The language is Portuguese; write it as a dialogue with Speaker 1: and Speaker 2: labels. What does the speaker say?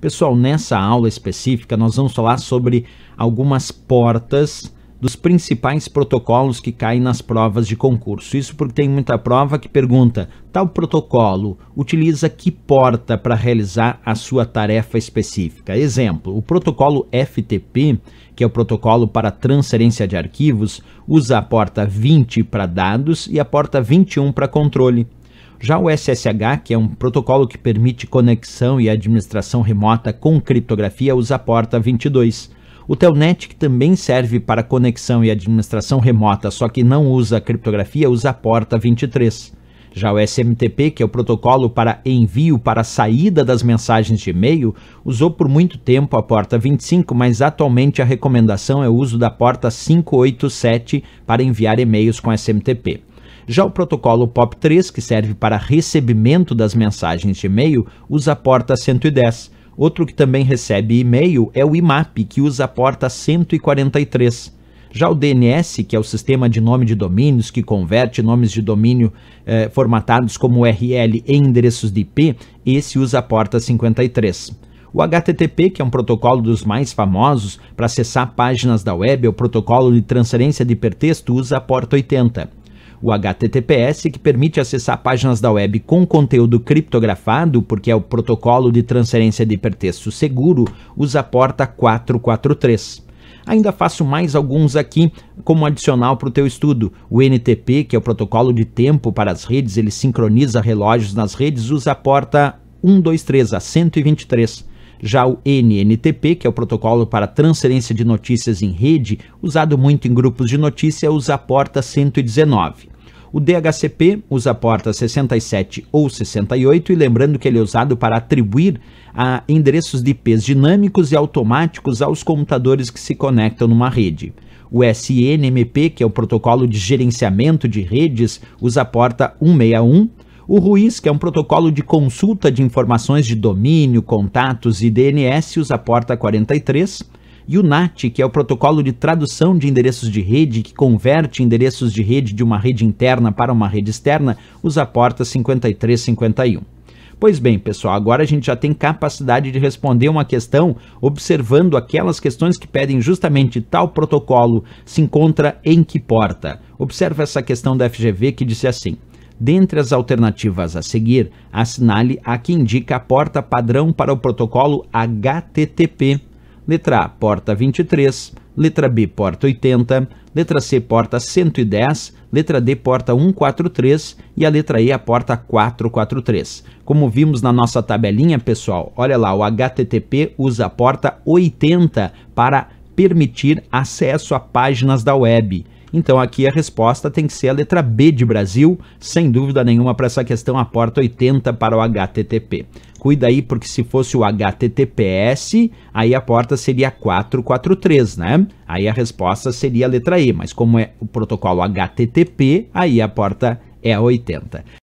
Speaker 1: Pessoal, nessa aula específica nós vamos falar sobre algumas portas dos principais protocolos que caem nas provas de concurso. Isso porque tem muita prova que pergunta: tal protocolo utiliza que porta para realizar a sua tarefa específica? Exemplo, o protocolo FTP, que é o protocolo para transferência de arquivos, usa a porta 20 para dados e a porta 21 para controle. Já o SSH, que é um protocolo que permite conexão e administração remota com criptografia, usa a porta 22. O Telnet, que também serve para conexão e administração remota, só que não usa criptografia, usa a porta 23. Já o SMTP, que é o protocolo para envio para saída das mensagens de e-mail, usou por muito tempo a porta 25, mas atualmente a recomendação é o uso da porta 587 para enviar e-mails com SMTP. Já o protocolo POP3, que serve para recebimento das mensagens de e-mail, usa a porta 110. Outro que também recebe e-mail é o IMAP, que usa a porta 143. Já o DNS, que é o sistema de nome de domínios que converte nomes de domínio eh, formatados como URL em endereços de IP, esse usa a porta 53. O HTTP, que é um protocolo dos mais famosos para acessar páginas da web, é o protocolo de transferência de hipertexto, usa a porta 80 o HTTPS, que permite acessar páginas da web com conteúdo criptografado, porque é o protocolo de transferência de hipertexto seguro, usa a porta 443. Ainda faço mais alguns aqui como adicional para o teu estudo. O NTP, que é o protocolo de tempo para as redes, ele sincroniza relógios nas redes, usa a porta 123, a 123. Já o NNTP, que é o protocolo para transferência de notícias em rede, usado muito em grupos de notícia, usa a porta 119. O DHCP usa a porta 67 ou 68 e lembrando que ele é usado para atribuir a endereços de IPs dinâmicos e automáticos aos computadores que se conectam numa rede. O SNMP, que é o protocolo de gerenciamento de redes, usa a porta 161. O RUIS, que é um protocolo de consulta de informações de domínio, contatos e DNS, usa a porta 43 e o NAT, que é o protocolo de tradução de endereços de rede que converte endereços de rede de uma rede interna para uma rede externa, usa a porta 5351. Pois bem, pessoal, agora a gente já tem capacidade de responder uma questão observando aquelas questões que pedem justamente tal protocolo se encontra em que porta. Observa essa questão da FGV que disse assim: Dentre as alternativas a seguir, assinale a que indica a porta padrão para o protocolo HTTP letra A, porta 23, letra B, porta 80, letra C, porta 110, letra D, porta 143 e a letra E, a porta 443. Como vimos na nossa tabelinha, pessoal, olha lá, o HTTP usa a porta 80 para permitir acesso a páginas da web. Então aqui a resposta tem que ser a letra B de Brasil, sem dúvida nenhuma para essa questão a porta 80 para o HTTP. Cuida aí porque se fosse o HTTPS, aí a porta seria 443, né? Aí a resposta seria a letra E, mas como é o protocolo HTTP, aí a porta é 80.